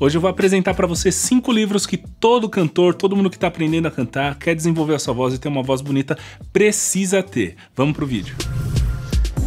Hoje eu vou apresentar para você cinco livros que todo cantor, todo mundo que está aprendendo a cantar, quer desenvolver a sua voz e ter uma voz bonita, precisa ter. Vamos pro vídeo.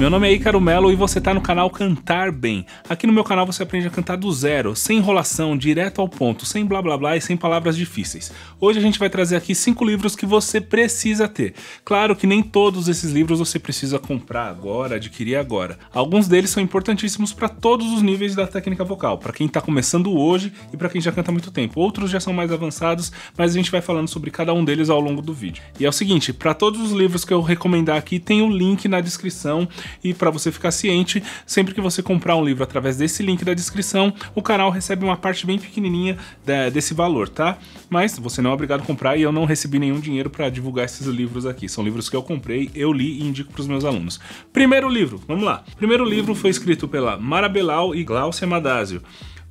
Meu nome é Ícaro Melo e você está no canal Cantar Bem. Aqui no meu canal você aprende a cantar do zero, sem enrolação, direto ao ponto, sem blá blá blá e sem palavras difíceis. Hoje a gente vai trazer aqui cinco livros que você precisa ter. Claro que nem todos esses livros você precisa comprar agora, adquirir agora. Alguns deles são importantíssimos para todos os níveis da técnica vocal, para quem está começando hoje e para quem já canta há muito tempo. Outros já são mais avançados, mas a gente vai falando sobre cada um deles ao longo do vídeo. E é o seguinte, para todos os livros que eu recomendar aqui tem o link na descrição e para você ficar ciente, sempre que você comprar um livro através desse link da descrição, o canal recebe uma parte bem pequenininha desse valor, tá? Mas você não é obrigado a comprar e eu não recebi nenhum dinheiro para divulgar esses livros aqui. São livros que eu comprei, eu li e indico para os meus alunos. Primeiro livro, vamos lá. Primeiro livro foi escrito pela Mara Belal e Glaucia Madásio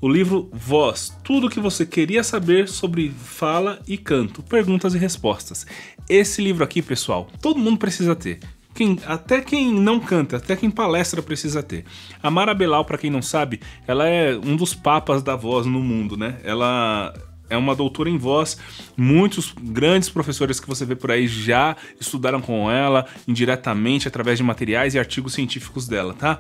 o livro Voz, tudo o que você queria saber sobre fala e canto, perguntas e respostas. Esse livro aqui, pessoal, todo mundo precisa ter quem, até quem não canta, até quem palestra precisa ter. A Mara Belal, para quem não sabe, ela é um dos papas da voz no mundo, né? Ela é uma doutora em voz. Muitos grandes professores que você vê por aí já estudaram com ela indiretamente através de materiais e artigos científicos dela, tá?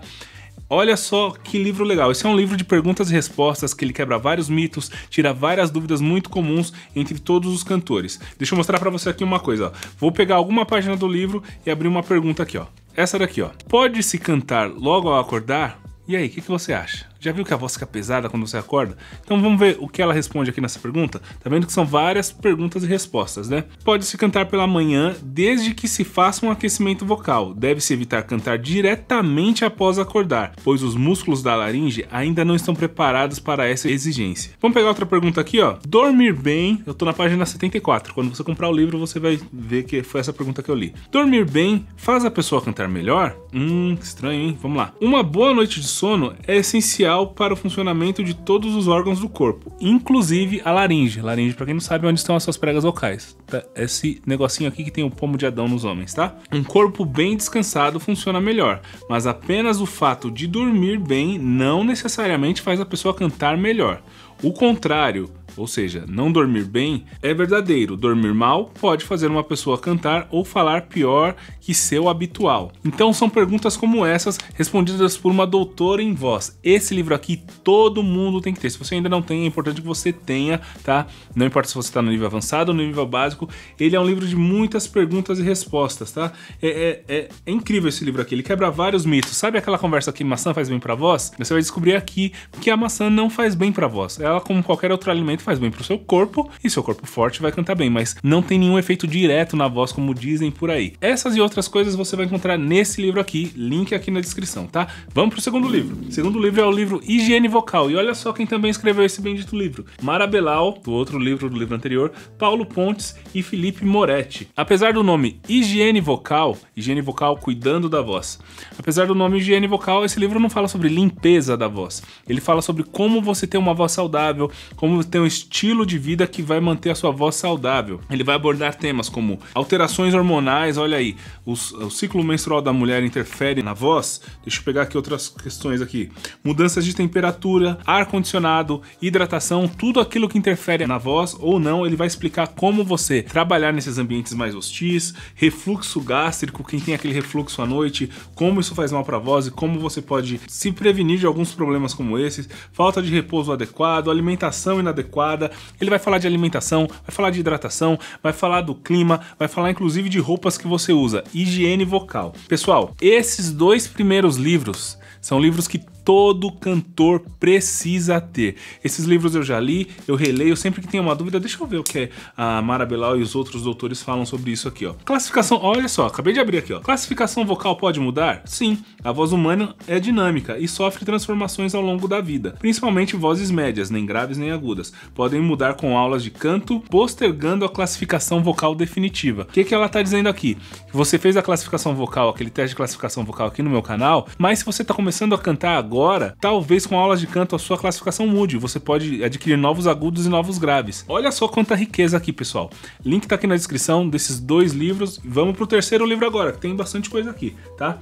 Olha só que livro legal. Esse é um livro de perguntas e respostas que ele quebra vários mitos, tira várias dúvidas muito comuns entre todos os cantores. Deixa eu mostrar para você aqui uma coisa. Ó. Vou pegar alguma página do livro e abrir uma pergunta aqui. ó. Essa daqui. ó. Pode-se cantar logo ao acordar? E aí, o que, que você acha? Já viu que a voz fica pesada quando você acorda? Então vamos ver o que ela responde aqui nessa pergunta. Tá vendo que são várias perguntas e respostas, né? Pode-se cantar pela manhã desde que se faça um aquecimento vocal. Deve-se evitar cantar diretamente após acordar, pois os músculos da laringe ainda não estão preparados para essa exigência. Vamos pegar outra pergunta aqui, ó. Dormir bem, eu tô na página 74. Quando você comprar o livro, você vai ver que foi essa pergunta que eu li. Dormir bem faz a pessoa cantar melhor? Hum, estranho, hein? Vamos lá. Uma boa noite de sono é essencial essencial para o funcionamento de todos os órgãos do corpo, inclusive a laringe. Laringe, para quem não sabe, é onde estão as suas pregas vocais. Tá? Esse negocinho aqui que tem o pomo de Adão nos homens, tá? Um corpo bem descansado funciona melhor, mas apenas o fato de dormir bem não necessariamente faz a pessoa cantar melhor. O contrário, ou seja, não dormir bem é verdadeiro, dormir mal pode fazer uma pessoa cantar ou falar pior que seu habitual. Então são perguntas como essas respondidas por uma doutora em voz. Esse livro aqui todo mundo tem que ter. Se você ainda não tem, é importante que você tenha, tá? Não importa se você está no nível avançado ou no nível básico, ele é um livro de muitas perguntas e respostas, tá? É, é, é, é incrível esse livro aqui, ele quebra vários mitos. Sabe aquela conversa que maçã faz bem para voz? Você vai descobrir aqui que a maçã não faz bem para voz. Ela, como qualquer outro alimento, faz bem pro seu corpo e seu corpo forte vai cantar bem, mas não tem nenhum efeito direto na voz como dizem por aí. Essas e outras coisas você vai encontrar nesse livro aqui, link aqui na descrição, tá? Vamos pro segundo livro. O segundo livro é o livro Higiene Vocal e olha só quem também escreveu esse bendito livro. Belal, do outro livro do livro anterior, Paulo Pontes e Felipe Moretti. Apesar do nome Higiene Vocal, Higiene Vocal cuidando da voz. Apesar do nome Higiene Vocal, esse livro não fala sobre limpeza da voz. Ele fala sobre como você ter uma voz saudável, como ter um estilo de vida que vai manter a sua voz saudável. Ele vai abordar temas como alterações hormonais, olha aí, o, o ciclo menstrual da mulher interfere na voz. Deixa eu pegar aqui outras questões aqui. Mudanças de temperatura, ar condicionado, hidratação, tudo aquilo que interfere na voz ou não, ele vai explicar como você trabalhar nesses ambientes mais hostis, refluxo gástrico, quem tem aquele refluxo à noite, como isso faz mal para a voz e como você pode se prevenir de alguns problemas como esses, falta de repouso adequado, alimentação inadequada adequada. Ele vai falar de alimentação, vai falar de hidratação, vai falar do clima, vai falar inclusive de roupas que você usa, higiene vocal. Pessoal, esses dois primeiros livros são livros que todo cantor precisa ter. Esses livros eu já li, eu releio, sempre que tem uma dúvida, deixa eu ver o que é a Mara Belal e os outros doutores falam sobre isso aqui, ó. Classificação, olha só, acabei de abrir aqui, ó. Classificação vocal pode mudar? Sim, a voz humana é dinâmica e sofre transformações ao longo da vida, principalmente vozes médias, nem graves nem agudas. Podem mudar com aulas de canto, postergando a classificação vocal definitiva. O que, que ela tá dizendo aqui? Você fez a classificação vocal, aquele teste de classificação vocal aqui no meu canal, mas se você tá começando a cantar agora, talvez com aulas de canto a sua classificação mude. Você pode adquirir novos agudos e novos graves. Olha só quanta riqueza aqui, pessoal. Link tá aqui na descrição desses dois livros. Vamos pro terceiro livro agora, que tem bastante coisa aqui, tá?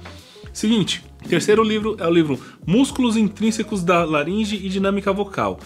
Seguinte, terceiro livro é o livro Músculos Intrínsecos da Laringe e Dinâmica Vocal.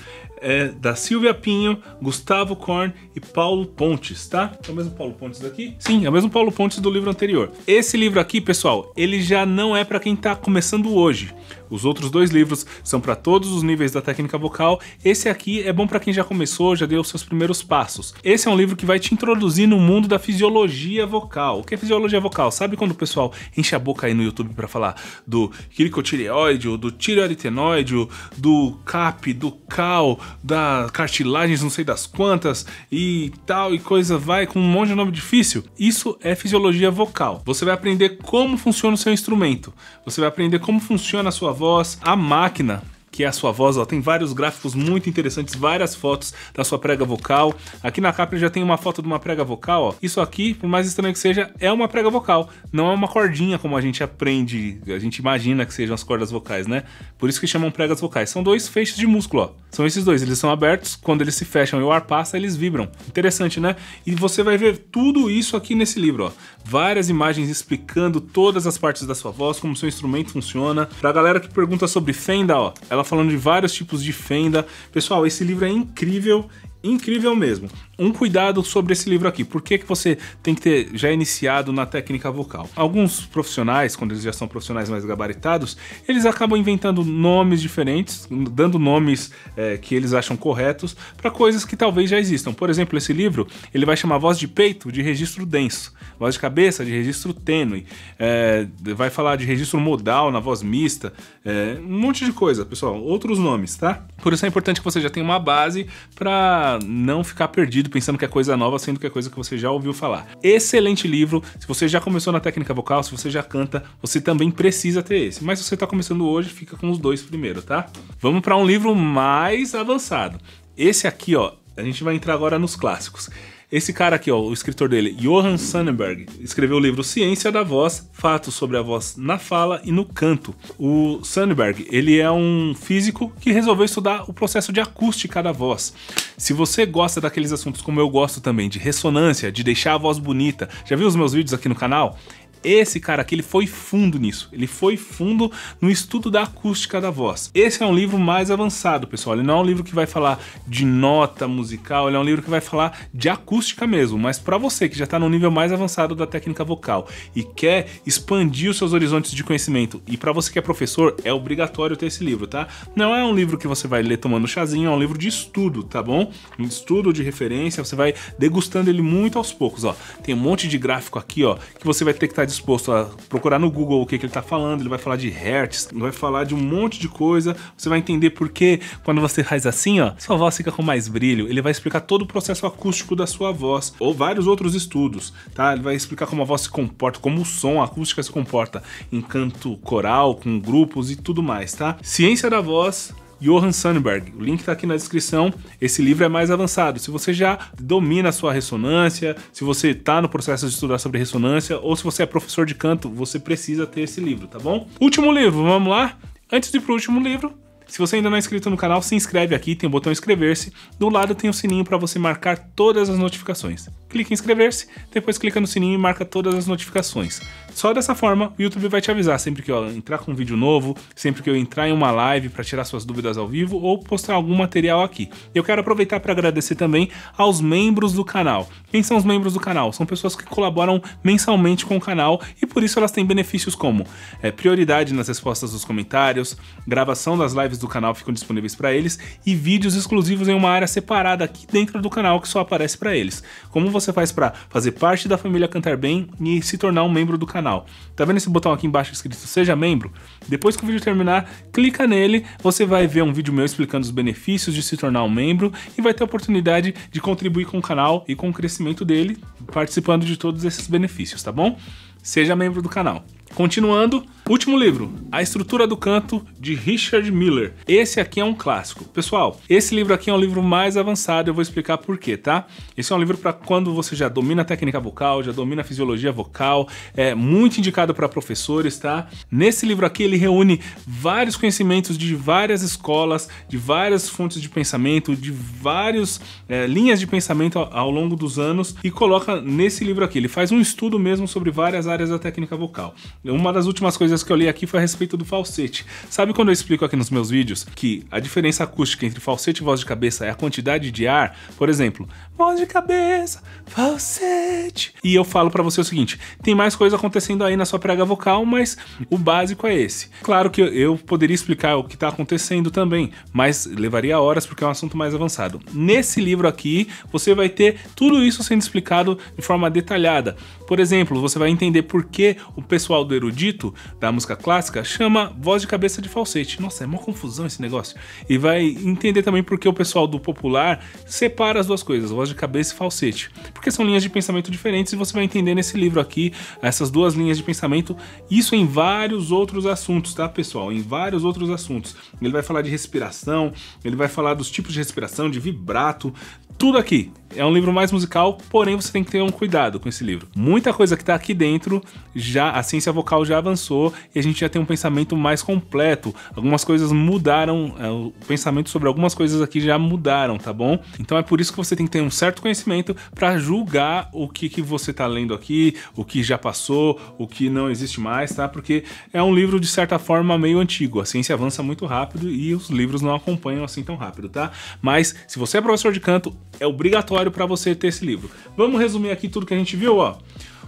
É da Silvia Pinho, Gustavo Korn e Paulo Pontes, tá? É o mesmo Paulo Pontes daqui? Sim, é o mesmo Paulo Pontes do livro anterior. Esse livro aqui, pessoal, ele já não é para quem tá começando hoje. Os outros dois livros são para todos os níveis da técnica vocal. Esse aqui é bom para quem já começou, já deu seus primeiros passos. Esse é um livro que vai te introduzir no mundo da fisiologia vocal. O que é fisiologia vocal? Sabe quando o pessoal enche a boca aí no YouTube para falar do quiricotireoide, do tireoaritenoide, do CAP, do CAL, da cartilagens não sei das quantas e tal e coisa vai com um monte de nome difícil? Isso é fisiologia vocal. Você vai aprender como funciona o seu instrumento. Você vai aprender como funciona a sua voz voz máquina que é a sua voz. Ela tem vários gráficos muito interessantes, várias fotos da sua prega vocal. Aqui na capa já tem uma foto de uma prega vocal. Ó. Isso aqui, por mais estranho que seja, é uma prega vocal. Não é uma cordinha como a gente aprende, a gente imagina que sejam as cordas vocais, né? Por isso que chamam pregas vocais. São dois feixes de músculo. Ó. São esses dois. Eles são abertos. Quando eles se fecham e o ar passa, eles vibram. Interessante, né? E você vai ver tudo isso aqui nesse livro. Ó. Várias imagens explicando todas as partes da sua voz, como seu instrumento funciona. Pra galera que pergunta sobre fenda, ó, ela ela falando de vários tipos de fenda. Pessoal, esse livro é incrível incrível mesmo. Um cuidado sobre esse livro aqui. Por que, que você tem que ter já iniciado na técnica vocal? Alguns profissionais, quando eles já são profissionais mais gabaritados, eles acabam inventando nomes diferentes, dando nomes é, que eles acham corretos para coisas que talvez já existam. Por exemplo, esse livro ele vai chamar voz de peito de registro denso, voz de cabeça de registro tênue, é, vai falar de registro modal na voz mista, é, um monte de coisa, pessoal. Outros nomes, tá? Por isso é importante que você já tenha uma base para não ficar perdido pensando que é coisa nova, sendo que é coisa que você já ouviu falar. Excelente livro. Se você já começou na técnica vocal, se você já canta, você também precisa ter esse. Mas se você está começando hoje, fica com os dois primeiro, tá? Vamos para um livro mais avançado. Esse aqui, ó, a gente vai entrar agora nos clássicos. Esse cara aqui, ó, o escritor dele, Johan Sonnenberg, escreveu o livro Ciência da Voz, Fatos sobre a Voz na Fala e no Canto. O Sonnenberg, ele é um físico que resolveu estudar o processo de acústica da voz. Se você gosta daqueles assuntos como eu gosto também, de ressonância, de deixar a voz bonita, já viu os meus vídeos aqui no canal? Esse cara aqui, ele foi fundo nisso. Ele foi fundo no estudo da acústica da voz. Esse é um livro mais avançado, pessoal. Ele não é um livro que vai falar de nota musical, ele é um livro que vai falar de acústica mesmo. Mas para você que já está no nível mais avançado da técnica vocal e quer expandir os seus horizontes de conhecimento, e para você que é professor, é obrigatório ter esse livro, tá? Não é um livro que você vai ler tomando chazinho, é um livro de estudo, tá bom? Um estudo de referência, você vai degustando ele muito aos poucos, ó. Tem um monte de gráfico aqui, ó, que você vai ter que estar tá disposto a procurar no Google o que, que ele está falando, ele vai falar de hertz, vai falar de um monte de coisa, você vai entender por que quando você faz assim, ó, sua voz fica com mais brilho, ele vai explicar todo o processo acústico da sua voz, ou vários outros estudos, tá? Ele vai explicar como a voz se comporta, como o som, a acústica se comporta em canto coral, com grupos e tudo mais, tá? Ciência da voz Johan Sandberg. O link está aqui na descrição. Esse livro é mais avançado. Se você já domina a sua ressonância, se você está no processo de estudar sobre ressonância, ou se você é professor de canto, você precisa ter esse livro, tá bom? Último livro, vamos lá? Antes de ir para o último livro, se você ainda não é inscrito no canal, se inscreve aqui, tem o botão inscrever-se. Do lado tem o sininho para você marcar todas as notificações. Clique em inscrever-se, depois clica no sininho e marca todas as notificações. Só dessa forma, o YouTube vai te avisar sempre que eu entrar com um vídeo novo, sempre que eu entrar em uma live para tirar suas dúvidas ao vivo ou postar algum material aqui. Eu quero aproveitar para agradecer também aos membros do canal. Quem são os membros do canal? São pessoas que colaboram mensalmente com o canal e por isso elas têm benefícios como é, prioridade nas respostas dos comentários, gravação das lives do canal ficam disponíveis para eles e vídeos exclusivos em uma área separada aqui dentro do canal que só aparece para eles. Como você faz para fazer parte da família Cantar Bem e se tornar um membro do canal? Tá vendo esse botão aqui embaixo escrito Seja Membro? Depois que o vídeo terminar, clica nele, você vai ver um vídeo meu explicando os benefícios de se tornar um membro e vai ter a oportunidade de contribuir com o canal e com o crescimento dele, participando de todos esses benefícios, tá bom? Seja membro do canal. Continuando, último livro, A Estrutura do Canto, de Richard Miller. Esse aqui é um clássico. Pessoal, esse livro aqui é um livro mais avançado, eu vou explicar por quê, tá? Esse é um livro para quando você já domina a técnica vocal, já domina a fisiologia vocal, é muito indicado para professores, tá? Nesse livro aqui ele reúne vários conhecimentos de várias escolas, de várias fontes de pensamento, de várias é, linhas de pensamento ao, ao longo dos anos e coloca nesse livro aqui. Ele faz um estudo mesmo sobre várias áreas da técnica vocal. Uma das últimas coisas que eu li aqui foi a respeito do falsete. Sabe quando eu explico aqui nos meus vídeos que a diferença acústica entre falsete e voz de cabeça é a quantidade de ar? Por exemplo, voz de cabeça, falsete. E eu falo para você o seguinte: tem mais coisa acontecendo aí na sua prega vocal, mas o básico é esse. Claro que eu poderia explicar o que está acontecendo também, mas levaria horas porque é um assunto mais avançado. Nesse livro aqui, você vai ter tudo isso sendo explicado de forma detalhada. Por exemplo, você vai entender por que o pessoal erudito da música clássica chama voz de cabeça de falsete. Nossa, é uma confusão esse negócio. E vai entender também porque o pessoal do popular separa as duas coisas, voz de cabeça e falsete. Porque são linhas de pensamento diferentes e você vai entender nesse livro aqui essas duas linhas de pensamento. Isso em vários outros assuntos, tá, pessoal? Em vários outros assuntos. Ele vai falar de respiração, ele vai falar dos tipos de respiração, de vibrato, tudo aqui. É um livro mais musical, porém você tem que ter um cuidado com esse livro. Muita coisa que está aqui dentro, já a ciência vocal já avançou e a gente já tem um pensamento mais completo. Algumas coisas mudaram, é, o pensamento sobre algumas coisas aqui já mudaram, tá bom? Então é por isso que você tem que ter um certo conhecimento para julgar o que, que você está lendo aqui, o que já passou, o que não existe mais, tá? Porque é um livro de certa forma meio antigo. A ciência avança muito rápido e os livros não acompanham assim tão rápido, tá? Mas se você é professor de canto, é obrigatório para você ter esse livro. Vamos resumir aqui tudo que a gente viu, ó.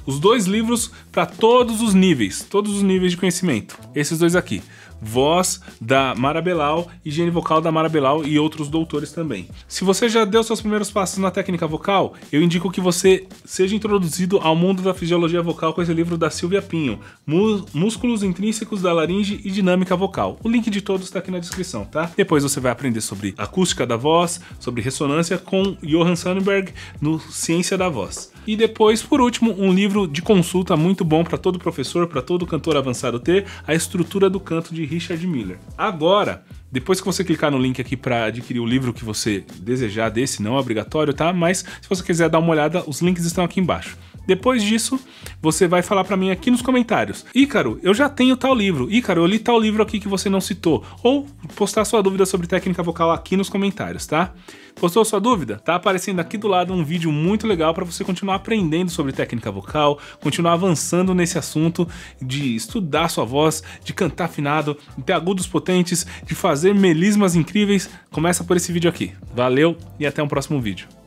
Os dois livros para todos os níveis, todos os níveis de conhecimento. Esses dois aqui voz da Mara Belal, higiene vocal da Mara Belal e outros doutores também. Se você já deu seus primeiros passos na técnica vocal, eu indico que você seja introduzido ao mundo da fisiologia vocal com esse livro da Silvia Pinho, Músculos Intrínsecos da Laringe e Dinâmica Vocal. O link de todos está aqui na descrição, tá? Depois você vai aprender sobre acústica da voz, sobre ressonância com Johan Sandberg no Ciência da Voz. E depois, por último, um livro de consulta muito bom para todo professor, para todo cantor avançado ter, A Estrutura do Canto de Richard Miller. Agora, depois que você clicar no link aqui para adquirir o livro que você desejar desse, não é obrigatório, tá? Mas se você quiser dar uma olhada, os links estão aqui embaixo. Depois disso, você vai falar para mim aqui nos comentários. Ícaro, eu já tenho tal livro. Ícaro, eu li tal livro aqui que você não citou. Ou postar sua dúvida sobre técnica vocal aqui nos comentários, tá? Postou sua dúvida? Tá aparecendo aqui do lado um vídeo muito legal para você continuar aprendendo sobre técnica vocal, continuar avançando nesse assunto de estudar sua voz, de cantar afinado, de ter agudos potentes, de fazer melismas incríveis. Começa por esse vídeo aqui. Valeu e até um próximo vídeo.